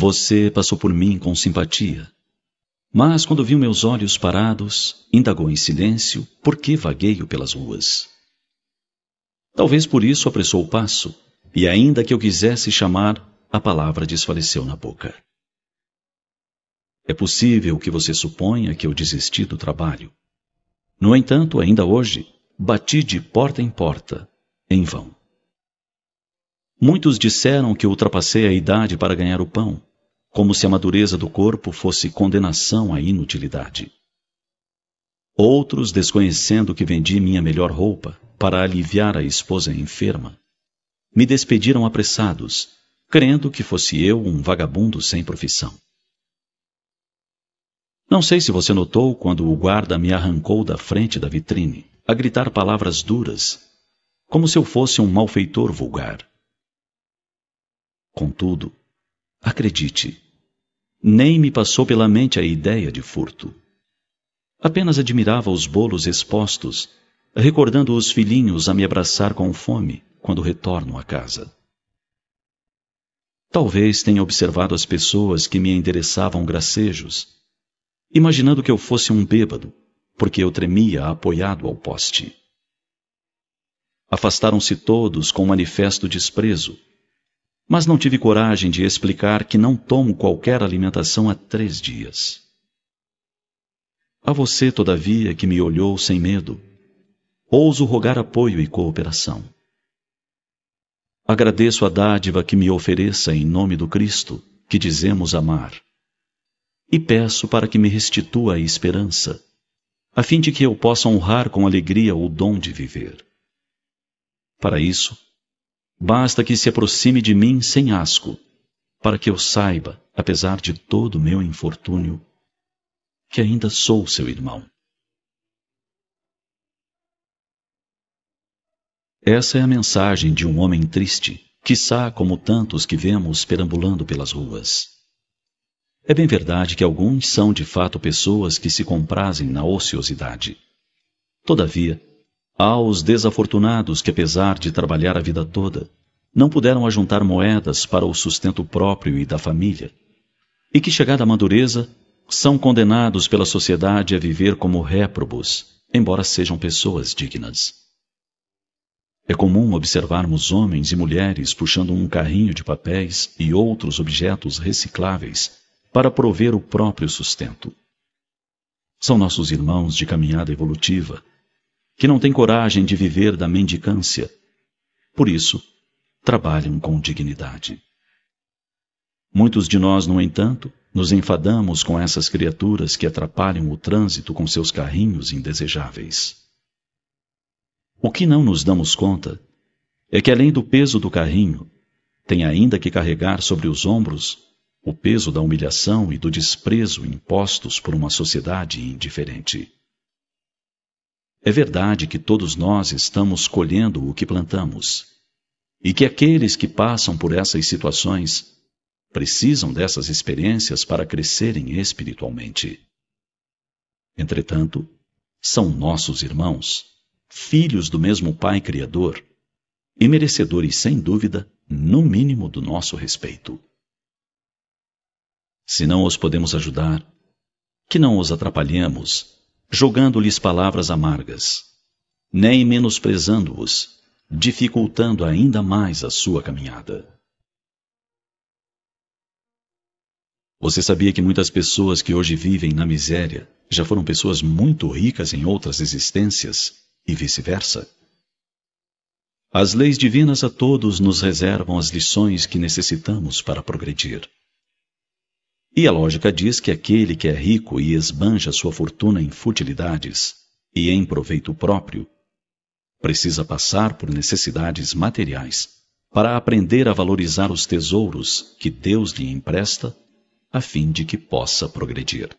Você passou por mim com simpatia. Mas quando viu meus olhos parados, indagou em silêncio por que vagueio pelas ruas. Talvez por isso apressou o passo, e ainda que eu quisesse chamar, a palavra desfaleceu na boca. É possível que você suponha que eu desisti do trabalho. No entanto, ainda hoje, bati de porta em porta, em vão. Muitos disseram que ultrapassei a idade para ganhar o pão, como se a madureza do corpo fosse condenação à inutilidade. Outros, desconhecendo que vendi minha melhor roupa para aliviar a esposa enferma, me despediram apressados, crendo que fosse eu um vagabundo sem profissão. Não sei se você notou quando o guarda me arrancou da frente da vitrine, a gritar palavras duras, como se eu fosse um malfeitor vulgar. Contudo, acredite, nem me passou pela mente a ideia de furto. Apenas admirava os bolos expostos, recordando os filhinhos a me abraçar com fome quando retorno a casa. Talvez tenha observado as pessoas que me endereçavam gracejos, imaginando que eu fosse um bêbado, porque eu tremia apoiado ao poste. Afastaram-se todos com manifesto desprezo, mas não tive coragem de explicar que não tomo qualquer alimentação há três dias. A você, todavia, que me olhou sem medo, ouso rogar apoio e cooperação. Agradeço a dádiva que me ofereça em nome do Cristo, que dizemos amar, e peço para que me restitua a esperança, a fim de que eu possa honrar com alegria o dom de viver. Para isso, Basta que se aproxime de mim sem asco, para que eu saiba, apesar de todo o meu infortúnio, que ainda sou seu irmão. Essa é a mensagem de um homem triste, quiçá como tantos que vemos perambulando pelas ruas. É bem verdade que alguns são de fato pessoas que se comprazem na ociosidade. Todavia, aos desafortunados que, apesar de trabalhar a vida toda, não puderam ajuntar moedas para o sustento próprio e da família, e que, chegada à madureza, são condenados pela sociedade a viver como réprobos, embora sejam pessoas dignas. É comum observarmos homens e mulheres puxando um carrinho de papéis e outros objetos recicláveis para prover o próprio sustento. São nossos irmãos de caminhada evolutiva que não têm coragem de viver da mendicância. Por isso, trabalham com dignidade. Muitos de nós, no entanto, nos enfadamos com essas criaturas que atrapalham o trânsito com seus carrinhos indesejáveis. O que não nos damos conta é que, além do peso do carrinho, tem ainda que carregar sobre os ombros o peso da humilhação e do desprezo impostos por uma sociedade indiferente. É verdade que todos nós estamos colhendo o que plantamos, e que aqueles que passam por essas situações precisam dessas experiências para crescerem espiritualmente. Entretanto, são nossos irmãos, filhos do mesmo Pai Criador, e merecedores, sem dúvida, no mínimo do nosso respeito. Se não os podemos ajudar, que não os atrapalhemos jogando-lhes palavras amargas, nem menosprezando-os, dificultando ainda mais a sua caminhada. Você sabia que muitas pessoas que hoje vivem na miséria já foram pessoas muito ricas em outras existências e vice-versa? As leis divinas a todos nos reservam as lições que necessitamos para progredir. E a lógica diz que aquele que é rico e esbanja sua fortuna em futilidades e em proveito próprio, precisa passar por necessidades materiais para aprender a valorizar os tesouros que Deus lhe empresta, a fim de que possa progredir.